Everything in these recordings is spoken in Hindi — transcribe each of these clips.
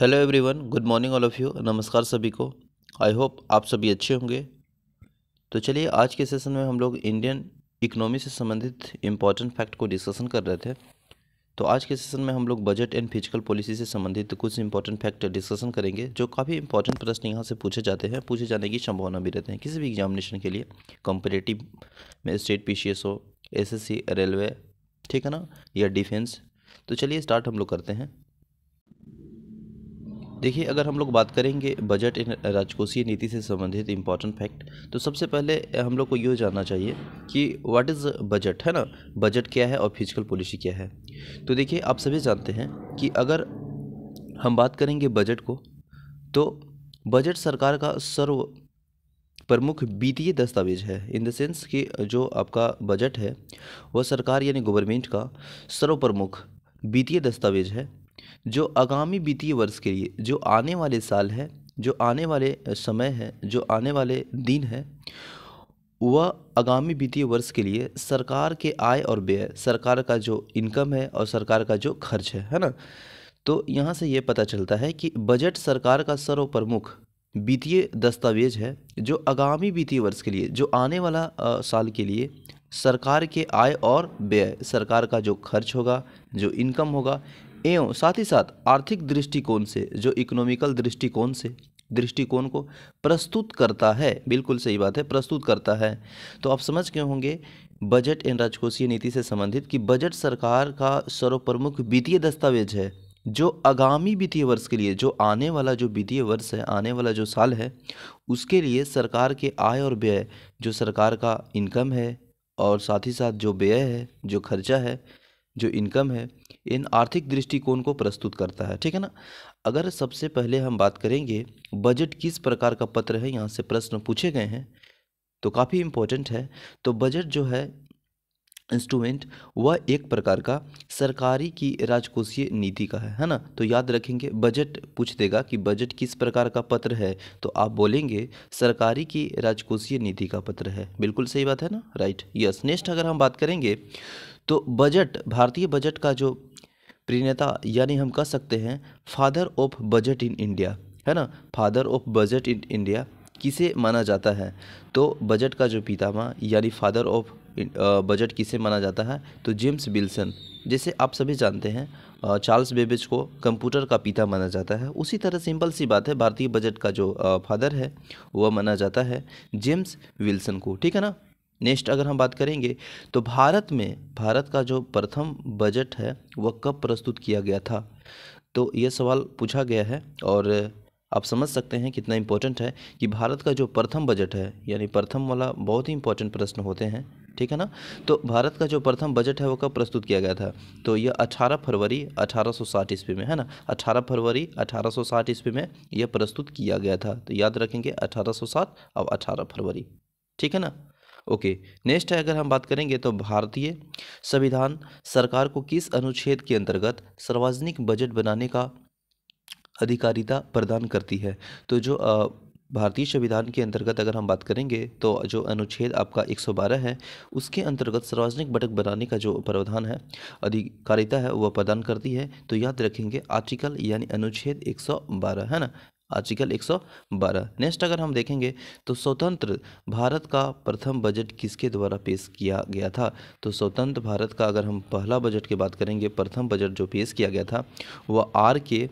hello everyone good morning all of you नमस्कार सभी को आई होप आप सभी अच्छे होंगे तो चलिए आज के सेशन में हम लोग इंडियन इकोनॉमी से संबंधित इम्पॉर्टेंट फैक्ट को डिस्कशन कर रहे थे तो आज के सेशन में हम लोग बजट एंड फिजिकल पॉलिसी से संबंधित कुछ इंपॉर्टेंट फैक्ट डिस्कशन करेंगे जो काफ़ी इंपॉर्टेंट प्रश्न यहाँ से पूछे जाते हैं पूछे जाने की संभावना भी रहते हैं किसी भी एग्जामिनेशन के लिए कंपटेटिव में स्टेट पी सी एस हो एस एस सी रेलवे ठीक है ना या डिफेंस तो चलिए स्टार्ट हम लोग करते हैं देखिए अगर हम लोग बात करेंगे बजट राजकोषीय नीति से संबंधित इम्पोर्टेंट फैक्ट तो सबसे पहले हम लोग को यह जानना चाहिए कि व्हाट इज़ बजट है ना बजट क्या है और फिजिकल पॉलिसी क्या है तो देखिए आप सभी जानते हैं कि अगर हम बात करेंगे बजट को तो बजट सरकार का सर्व प्रमुख वित्तीय दस्तावेज है इन द सेंस कि जो आपका बजट है वह सरकार यानी गवर्नमेंट का सर्व प्रमुख वित्तीय दस्तावेज है जो आगामी वित्तीय वर्ष के लिए जो आने वाले साल है जो आने वाले समय है जो आने वाले दिन है वह आगामी वित्तीय वर्ष के लिए सरकार के आय और व्यय सरकार का जो इनकम है और सरकार का जो खर्च है है ना तो यहाँ से ये पता चलता है कि बजट सरकार का सर्वप्रमुख वित्तीय दस्तावेज है जो आगामी वित्तीय वर्ष के लिए जो आने वाला आ, साल के लिए सरकार के आय और व्यय सरकार का जो खर्च होगा जो इनकम होगा एवं साथ ही साथ आर्थिक दृष्टिकोण से जो इकोनॉमिकल दृष्टिकोण से दृष्टिकोण को प्रस्तुत करता है बिल्कुल सही बात है प्रस्तुत करता है तो आप समझ के होंगे बजट एंड राजकोषीय नीति से संबंधित कि बजट सरकार का सर्वप्रमुख वित्तीय दस्तावेज है जो आगामी वित्तीय वर्ष के लिए जो आने वाला जो वित्तीय वर्ष है आने वाला जो साल है उसके लिए सरकार के आय और व्यय जो सरकार का इनकम है और साथ ही साथ जो व्यय है जो खर्चा है जो इनकम है इन आर्थिक दृष्टिकोण को प्रस्तुत करता है ठीक है ना अगर सबसे पहले हम बात करेंगे बजट किस प्रकार का पत्र है यहाँ से प्रश्न पूछे गए हैं तो काफ़ी इम्पोर्टेंट है तो बजट जो है इंस्ट्रूमेंट वह एक प्रकार का सरकारी की राजकोषीय नीति का है है ना तो याद रखेंगे बजट पूछ देगा कि बजट किस प्रकार का पत्र है तो आप बोलेंगे सरकारी की राजकोषीय नीति का पत्र है बिल्कुल सही बात है ना राइट यस नेक्स्ट अगर हम बात करेंगे तो बजट भारतीय बजट का जो प्रिनेता यानी हम कह सकते हैं father of budget in India है ना father of budget in India किसे माना जाता है तो बजट का जो पितामह यानी फादर ऑफ बजट किसे माना जाता है तो जेम्स विल्सन जैसे आप सभी जानते हैं चार्ल्स बेबेज को कंप्यूटर का पिता माना जाता है उसी तरह सिंपल सी बात है भारतीय बजट का जो फादर है वह माना जाता है जेम्स विल्सन को ठीक है ना नेक्स्ट अगर हम बात करेंगे तो भारत में भारत का जो प्रथम बजट है वह कब प्रस्तुत किया गया था तो ये सवाल पूछा गया है और आप समझ सकते हैं कितना इम्पोर्टेंट है कि भारत का जो प्रथम बजट है यानी प्रथम वाला बहुत ही इम्पोर्टेंट प्रश्न होते हैं ठीक है ना तो भारत का जो प्रथम बजट है वो कब प्रस्तुत किया गया था तो यह 18 फरवरी 1860 ईस्वी में है ना 18 फरवरी 1860 ईस्वी में यह प्रस्तुत किया गया था तो याद रखेंगे 1860 अब 18 फरवरी ठीक है ना ओके नेक्स्ट है अगर हम बात करेंगे तो भारतीय संविधान सरकार को किस अनुच्छेद के अंतर्गत सार्वजनिक बजट बनाने का अधिकारिता प्रदान करती है तो जो भारतीय संविधान के अंतर्गत अगर हम बात करेंगे तो जो अनुच्छेद आपका 112 है उसके अंतर्गत सार्वजनिक बटक बनाने का जो प्रावधान है अधिकारिता है वह प्रदान करती है तो याद रखेंगे आर्टिकल यानी अनुच्छेद 112 है ना आर्टिकल 112 नेक्स्ट अगर हम देखेंगे तो स्वतंत्र भारत का प्रथम बजट किसके द्वारा पेश किया गया था तो स्वतंत्र भारत का अगर हम पहला बजट की बात करेंगे प्रथम बजट जो पेश किया गया था वह आर के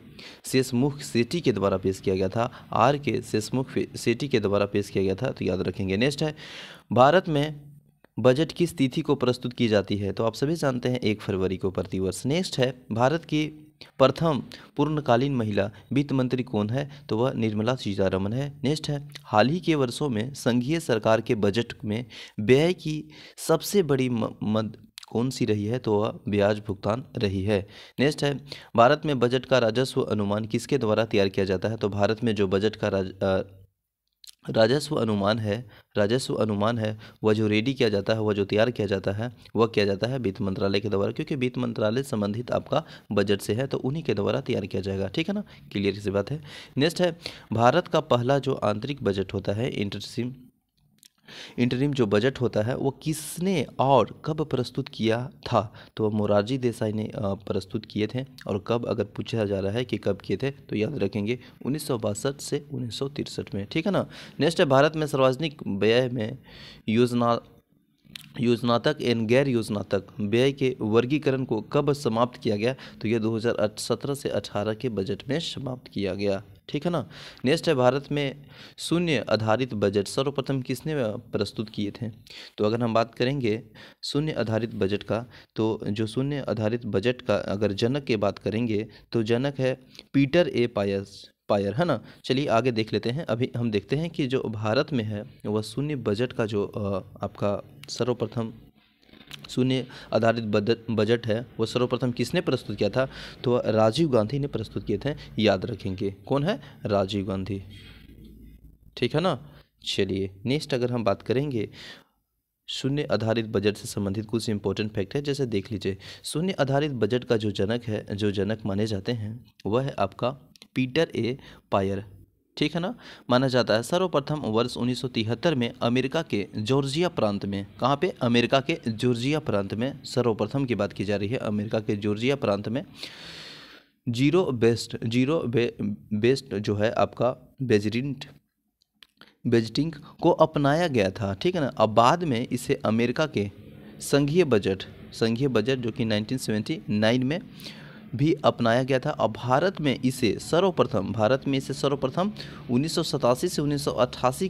शेषमुख सेठी के द्वारा पेश किया गया था आर के शेषमुख सेठी के द्वारा पेश किया गया था तो याद रखेंगे नेक्स्ट है भारत में बजट किस तिथि को प्रस्तुत की जाती है तो आप सभी जानते हैं एक फरवरी को प्रतिवर्ष नेक्स्ट है भारत की प्रथम पूर्णकालीन महिला वित्त मंत्री कौन है तो वह निर्मला सीतारमन है नेक्स्ट है हाल ही के वर्षों में संघीय सरकार के बजट में व्यय की सबसे बड़ी मद कौन सी रही है तो वह ब्याज भुगतान रही है नेक्स्ट है भारत में बजट का राजस्व अनुमान किसके द्वारा तैयार किया जाता है तो भारत में जो बजट का राज राजस्व अनुमान है राजस्व अनुमान है वह जो रेडी किया जाता है वह जो तैयार किया जाता है वह किया जाता है वित्त मंत्रालय के द्वारा क्योंकि वित्त मंत्रालय संबंधित आपका बजट से है तो उन्हीं के द्वारा तैयार किया जाएगा ठीक है ना क्लियर सी बात है नेक्स्ट है भारत का पहला जो आंतरिक बजट होता है इंटरसिम इंटरिम जो बजट होता है वो किसने और कब प्रस्तुत किया था तो मोरारजी देसाई ने प्रस्तुत किए थे और कब अगर पूछा जा रहा है कि कब किए थे तो याद रखेंगे उन्नीस से उन्नीस में ठीक है ना नेक्स्ट है भारत में सार्वजनिक व्यय में योजना योजनात्मक एन गैर तक व्यय के वर्गीकरण को कब समाप्त किया गया तो यह 2017 से 18 के बजट में समाप्त किया गया ठीक है ना नेक्स्ट है भारत में शून्य आधारित बजट सर्वप्रथम किसने प्रस्तुत किए थे तो अगर हम बात करेंगे शून्य आधारित बजट का तो जो शून्य आधारित बजट का अगर जनक की बात करेंगे तो जनक है पीटर ए पायस पायर है ना चलिए आगे देख लेते हैं अभी हम देखते हैं कि जो भारत में है वह शून्य बजट का जो आपका सर्वप्रथम शून्य आधारित बजट है वो सर्वप्रथम किसने प्रस्तुत किया था तो राजीव गांधी ने प्रस्तुत किए थे याद रखेंगे कौन है राजीव गांधी ठीक है ना चलिए नेक्स्ट अगर हम बात करेंगे शून्य आधारित बजट से संबंधित कुछ इंपॉर्टेंट फैक्ट है जैसे देख लीजिए शून्य आधारित बजट का जो जनक है जो जनक माने जाते हैं वह है आपका पीटर ए पायर ठीक है ना माना जाता है सर्वप्रथम वर्ष 1973 में अमेरिका के जॉर्जिया प्रांत में कहाँ पे अमेरिका के जॉर्जिया प्रांत में सर्वप्रथम की बात की जा रही है अमेरिका के जॉर्जिया प्रांत में जीरो बेस्ट जीरो बे, बेस्ट जो है आपका बेजरिंट बेजटिंग को अपनाया गया था ठीक है ना अब बाद में इसे अमेरिका के संघीय बजट संघीय बजट जो कि 1979 में भी अपनाया गया था और भारत में इसे सर्वप्रथम भारत में इसे सर्वप्रथम उन्नीस से उन्नीस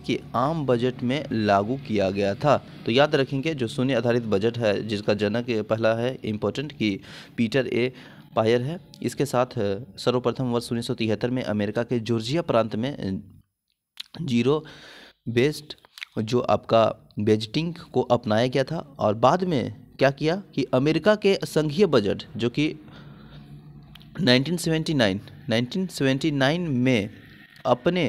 के आम बजट में लागू किया गया था तो याद रखेंगे जो शून्य आधारित बजट है जिसका जनक पहला है इम्पोर्टेंट कि पीटर ए पायर है इसके साथ सर्वप्रथम वर्ष उन्नीस में अमेरिका के जॉर्जिया प्रांत में जीरो बेस्ड जो आपका बेजटिंग को अपनाया गया था और बाद में क्या किया कि अमेरिका के संघीय बजट जो कि 1979 1979 में अपने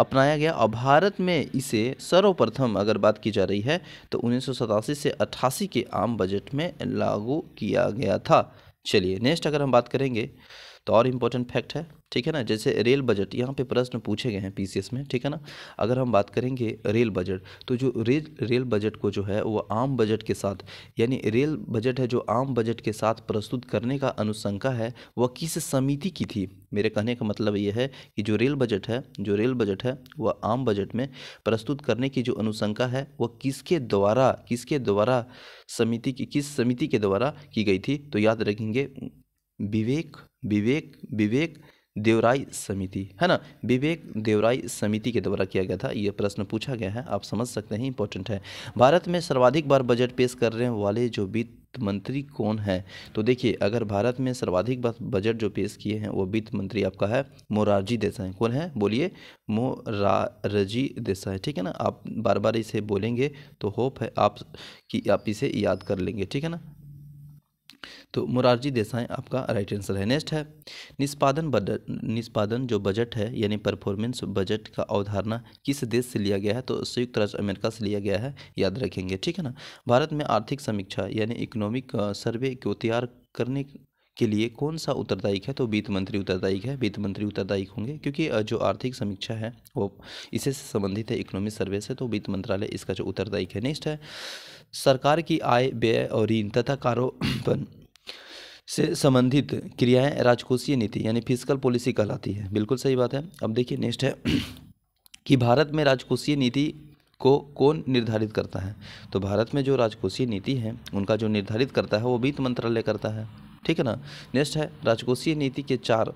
अपनाया गया और भारत में इसे सर्वप्रथम अगर बात की जा रही है तो उन्नीस से अट्ठासी के आम बजट में लागू किया गया था चलिए नेक्स्ट अगर हम बात करेंगे तो और इम्पोर्टेंट फैक्ट है ठीक है ना जैसे रेल बजट यहाँ पे प्रश्न पूछे गए हैं पीसीएस में ठीक है ना अगर हम बात करेंगे रेल बजट तो जो रेल रेल बजट को जो है वो आम बजट के साथ यानी रेल बजट है जो आम बजट के साथ प्रस्तुत करने का अनुशंका है वह किस समिति की थी मेरे कहने का मतलब यह है कि जो रेल बजट है जो रेल बजट है वह आम बजट में प्रस्तुत करने की जो अनुशंका है वह किसके द्वारा किसके द्वारा समिति की किस समिति के द्वारा की गई थी तो याद रखेंगे विवेक विवेक विवेक देवराय समिति है ना विवेक देवराय समिति के द्वारा किया गया था ये प्रश्न पूछा गया है आप समझ सकते हैं इंपॉर्टेंट है भारत में सर्वाधिक बार बजट पेश करने वाले जो वित्त मंत्री कौन है तो देखिए अगर भारत में सर्वाधिक बार बजट जो पेश किए हैं वो वित्त मंत्री आपका है मोरारजी देसाई कौन है बोलिए मोरारजी देसाई ठीक है ना आप बार बार इसे बोलेंगे तो होप है आप कि आप इसे याद कर लेंगे ठीक है ना तो मुरारजी देसाई आपका राइट आंसर है नेक्स्ट है निष्पादन बजट निष्पादन जो बजट है यानी परफॉर्मेंस बजट का अवधारणा किस देश से लिया गया है तो संयुक्त राज्य अमेरिका से लिया गया है याद रखेंगे ठीक है ना भारत में आर्थिक समीक्षा यानी इकोनॉमिक सर्वे को तैयार करने के लिए कौन सा उत्तरदायिक है तो वित्त मंत्री उत्तरदायिक है वित्त मंत्री उत्तरदायिक होंगे क्योंकि जो आर्थिक समीक्षा है वो इसे संबंधित है इकोनॉमिक सर्वे से तो वित्त मंत्रालय इसका जो उत्तरदायिक है नेक्स्ट है सरकार की आय व्यय और ऋण तथा कारोपन से संबंधित क्रियाएं राजकोषीय नीति यानी फिजिकल पॉलिसी कहलाती है बिल्कुल सही बात है अब देखिए नेक्स्ट है कि भारत में राजकोषीय नीति को कौन निर्धारित करता है तो भारत में जो राजकोषीय नीति है उनका जो निर्धारित करता है वो वित्त मंत्रालय करता है ठीक है ना नेक्स्ट है राजकोषीय नीति के चार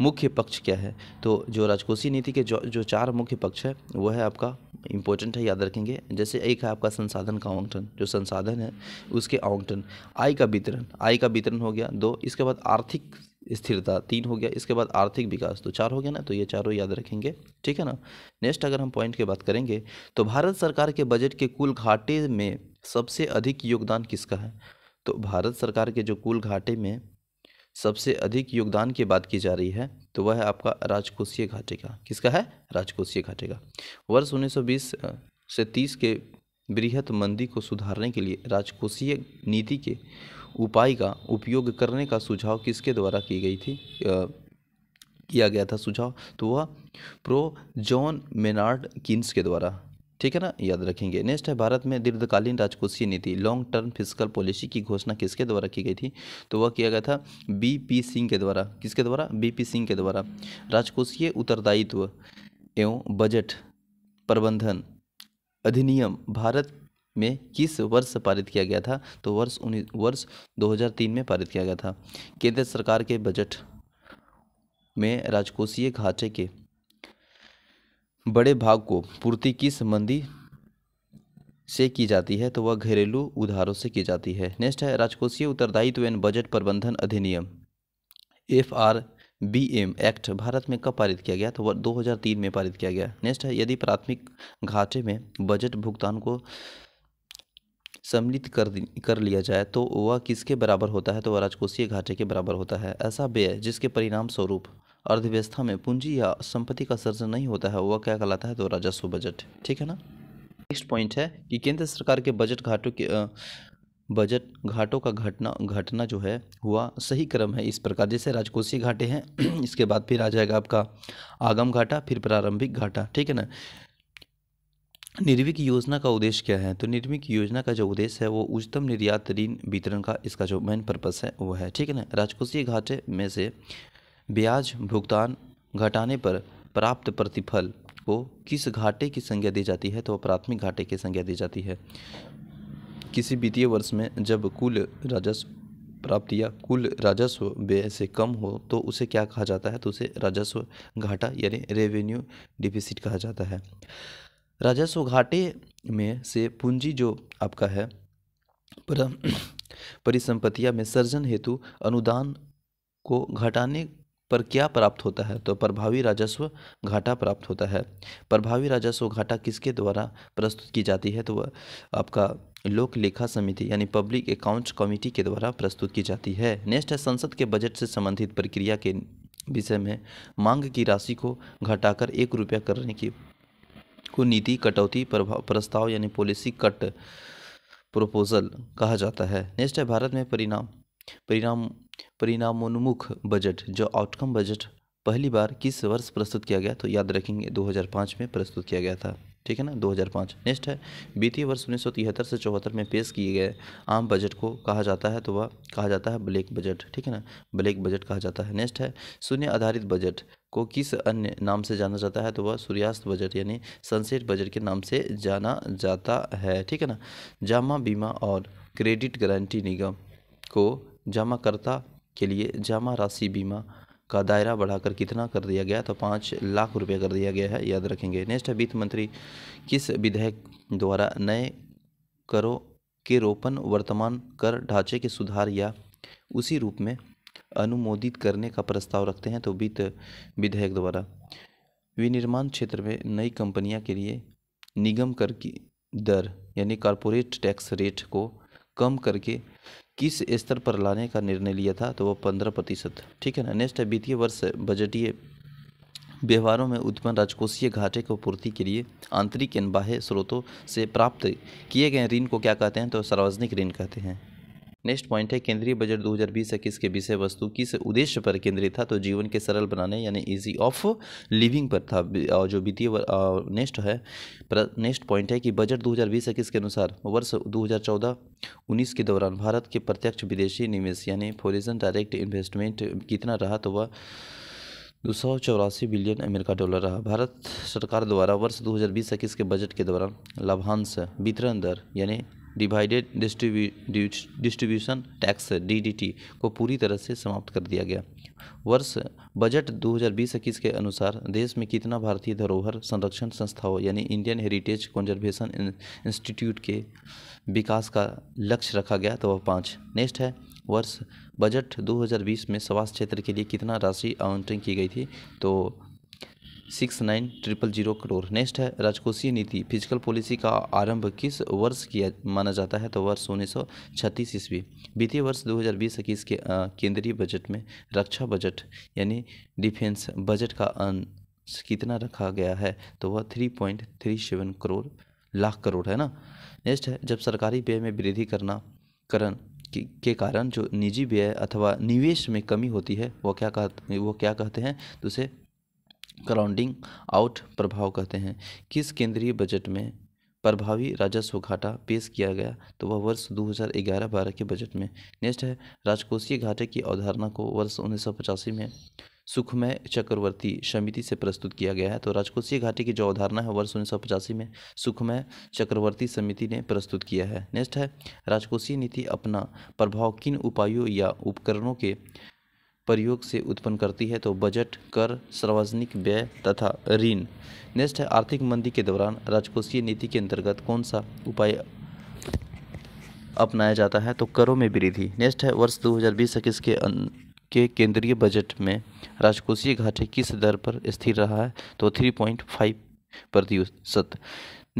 मुख्य पक्ष क्या है तो जो राजकोषीय नीति के जो जो चार मुख्य पक्ष है वो है आपका इंपॉर्टेंट है याद रखेंगे जैसे एक है आपका संसाधन का आवंटन जो संसाधन है उसके आवंटन आय का वितरण आय का वितरण हो गया दो इसके बाद आर्थिक स्थिरता तीन हो गया इसके बाद आर्थिक विकास तो चार हो गया ना तो ये चारों याद रखेंगे ठीक है ना नेक्स्ट अगर हम पॉइंट की बात करेंगे तो भारत सरकार के बजट के कुल घाटे में सबसे अधिक योगदान किसका है तो भारत सरकार के जो कुल घाटे में सबसे अधिक योगदान की बात की जा रही है तो वह है आपका राजकोषीय घाटे का किसका है राजकोषीय घाटे का वर्ष 1920 से 30 के बृहत मंदी को सुधारने के लिए राजकोषीय नीति के उपाय का उपयोग करने का सुझाव किसके द्वारा की गई थी आ, किया गया था सुझाव तो वह प्रो जॉन मेनार्ड किन्स के द्वारा ठीक है ना याद रखेंगे नेक्स्ट है भारत में दीर्घकालीन राजकोषीय नीति लॉन्ग टर्म फिजिकल पॉलिसी की घोषणा किसके द्वारा की गई थी तो वह किया गया था बी पी सिंह के द्वारा किसके द्वारा बी पी सिंह के द्वारा राजकोषीय उत्तरदायित्व एवं बजट प्रबंधन अधिनियम भारत में किस वर्ष पारित किया गया था तो वर्ष उन्नीस वर्ष 2003 में पारित किया गया था केंद्र सरकार के बजट में राजकोषीय घाटे के बड़े भाग को पूर्ति किस संबंधी से की जाती है तो वह घरेलू उधारों से की जाती है नेक्स्ट है राजकोषीय उत्तरदायित्व एवं बजट प्रबंधन अधिनियम F R B M act भारत में कब पारित किया गया तो वह 2003 में पारित किया गया नेक्स्ट है यदि प्राथमिक घाटे में बजट भुगतान को सम्मिलित कर कर लिया जाए तो वह किसके बराबर होता है तो वह राजकोषीय घाटे के बराबर होता है ऐसा व्यय जिसके परिणाम स्वरूप अर्थव्यवस्था में पूंजी या संपत्ति का सर्जन नहीं होता है वह क्या कहलाता है तो राजस्व बजट ठीक है ना नेक्स्ट पॉइंट है कि केंद्र सरकार के बजट घाटों के बजट घाटों का घटना घटना जो है हुआ सही क्रम है इस प्रकार जैसे राजकोषीय घाटे हैं इसके बाद फिर आ जाएगा आपका आगम घाटा फिर प्रारंभिक घाटा ठीक है ना निर्विक योजना का उद्देश्य क्या है तो निर्विक योजना का जो उद्देश्य है वो उच्चतम निर्यात ऋण वितरण का इसका जो मेन पर्पस है वो है ठीक है ना राजकोषीय घाटे में से ब्याज भुगतान घटाने पर प्राप्त प्रतिफल को किस घाटे की संज्ञा दी जाती है तो प्राथमिक घाटे की संज्ञा दी जाती है किसी वित्तीय वर्ष में जब कुल राजस्व प्राप्त या कुल राजस्व व्यय से कम हो तो उसे क्या कहा जाता है तो उसे राजस्व घाटा यानी रेवेन्यू डिफिसिट कहा जाता है राजस्व घाटे में से पूंजी जो आपका है परिसंपत्तियां में सर्जन हेतु अनुदान को घटाने पर क्या प्राप्त होता है तो प्रभावी राजस्व घाटा प्राप्त होता है प्रभावी राजस्व घाटा किसके द्वारा प्रस्तुत की जाती है तो वह आपका लोक लेखा समिति यानी पब्लिक अकाउंट्स कमेटी के द्वारा प्रस्तुत की जाती है नेक्स्ट है संसद के बजट से संबंधित प्रक्रिया के विषय में मांग की राशि को घटाकर एक रुपया करने की को नीति कटौती प्रस्ताव यानी पॉलिसी कट प्रोपोजल कहा जाता है नेक्स्ट है भारत में परिणाम परिणाम परिणामोन्मुख बजट जो आउटकम बजट पहली बार किस वर्ष प्रस्तुत किया गया तो याद रखेंगे 2005 में प्रस्तुत किया गया था ठीक है ना 2005 नेक्स्ट है वित्तीय वर्ष उन्नीस से चौहत्तर में पेश किए गए आम बजट को कहा जाता है तो वह कहा जाता है ब्लैक बजट ठीक है ना ब्लैक बजट कहा जाता है नेक्स्ट है शून्य आधारित बजट को किस अन्य नाम से जाना जाता है तो वह सूर्यास्त बजट यानी सनसेट बजट के नाम से जाना जाता है ठीक है ना जामा बीमा और क्रेडिट गारंटी निगम को जमाकर्ता के लिए जमा राशि बीमा का दायरा बढ़ाकर कितना कर दिया गया तो पाँच लाख रुपये कर दिया गया है याद रखेंगे नेक्स्ट है वित्त मंत्री किस विधेयक द्वारा नए करों के रोपण वर्तमान कर ढांचे के सुधार या उसी रूप में अनुमोदित करने का प्रस्ताव रखते हैं तो वित्त विधेयक द्वारा विनिर्माण क्षेत्र में नई कंपनियां के लिए निगम कर की दर यानी कॉरपोरेट टैक्स रेट को कम करके किस स्तर पर लाने का निर्णय लिया था तो वो पंद्रह प्रतिशत ठीक है ना नेक्स्ट है वित्तीय वर्ष बजटीय व्यवहारों में उत्पन्न राजकोषीय घाटे को पूर्ति के लिए आंतरिक एवं बाह्य स्रोतों से प्राप्त किए गए ऋण को क्या कहते हैं तो सार्वजनिक ऋण कहते हैं नेक्स्ट पॉइंट है केंद्रीय बजट 2020-21 के विषय वस्तु किस उद्देश्य पर केंद्रित था तो जीवन के सरल बनाने यानी इजी ऑफ लिविंग पर था और जो वित्तीय नेक्स्ट है नेक्स्ट पॉइंट है कि बजट 2020-21 के अनुसार वर्ष 2014-19 के दौरान भारत के प्रत्यक्ष विदेशी निवेश यानी फॉरिजन डायरेक्ट इन्वेस्टमेंट कितना रहा तो वह दो सौ चौरासी बिलियन अमेरिका डॉलर रहा भारत सरकार द्वारा वर्ष 2020-21 के बजट के दौरान लाभांश वितरण दर यानी डिवाइडेड डिस्ट्रीब्यूशन टैक्स डीडीटी को पूरी तरह से समाप्त कर दिया गया वर्ष बजट 2020-21 के अनुसार देश में कितना भारतीय धरोहर संरक्षण संस्थाओं यानी इंडियन हेरिटेज कंजर्वेशन इंस्टीट्यूट के विकास का लक्ष्य रखा गया तो वह पाँच नेक्स्ट है वर्ष बजट 2020 में स्वास्थ्य क्षेत्र के लिए कितना राशि आवंटन की गई थी तो six nine triple zero crore next है राजकोषीय नीति फिजिकल पॉलिसी का आरंभ किस वर्ष किया माना जाता है तो वर्ष उन्नीस सौ छत्तीस ईस्वी वित्तीय वर्ष दो हज़ार बीस इक्कीस के केंद्रीय बजट में रक्षा बजट यानी डिफेंस बजट का अंश कितना रखा गया है तो वह three point three seven crore lakh crore है ना नेक्स्ट है जब सरकारी व्यय में वृद्धि करना करण के कारण जो निजी व्यय अथवा निवेश में कमी होती है वह क्या कह वो क्या कहते हैं तो उसे क्राउंडिंग आउट प्रभाव कहते हैं किस केंद्रीय बजट में प्रभावी राजस्व घाटा पेश किया गया तो वह वर्ष 2011-12 के बजट में नेक्स्ट है राजकोषीय घाटे की अवधारणा को वर्ष उन्नीस में सुखमय चक्रवर्ती समिति से प्रस्तुत किया गया है तो राजकोषीय घाटे की जो अवधारणा है वर्ष उन्नीस में सुखमय चक्रवर्ती समिति ने प्रस्तुत किया है नेक्स्ट है राजकोषीय नीति अपना प्रभाव किन उपायों या उपकरणों के प्रयोग से उत्पन्न करती है तो बजट कर सार्वजनिक व्यय तथा ऋण नेक्स्ट है आर्थिक मंदी के दौरान राजकोषीय नीति के अंतर्गत कौन सा उपाय अपनाया जाता है तो करों में वृद्धि नेक्स्ट है वर्ष 2020 हजार के अन... अं-, के केंद्रीय बजट में राजकोषीय घाटे किस दर पर स्थिर रहा है तो थ्री पॉइंट फाइव प्रतिशत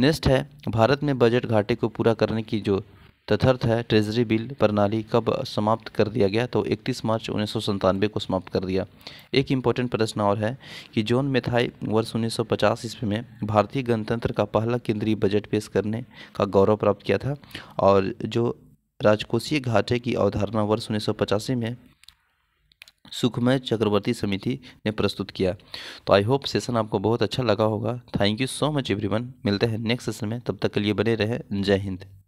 नेक्स्ट है भारत में बजट घाटे को पूरा करने की जो तथर्थ है ट्रेजरी बिल प्रणाली कब समाप्त कर दिया गया तो 31 मार्च उन्नीस को समाप्त कर दिया एक इम्पोर्टेंट प्रश्न और है कि जॉन मेथाई वर्ष 1950 ईस्वी में भारतीय गणतंत्र का पहला केंद्रीय बजट पेश करने का गौरव प्राप्त किया था और जो राजकोषीय घाटे की अवधारणा वर्ष उन्नीस में सुखमय चक्रवर्ती समिति ने प्रस्तुत किया तो आई होप सेशन आपको बहुत अच्छा लगा होगा thank you so much everyone मिलते हैं नेक्स्ट सेशन में तब तक के लिए बने रहे जय हिंद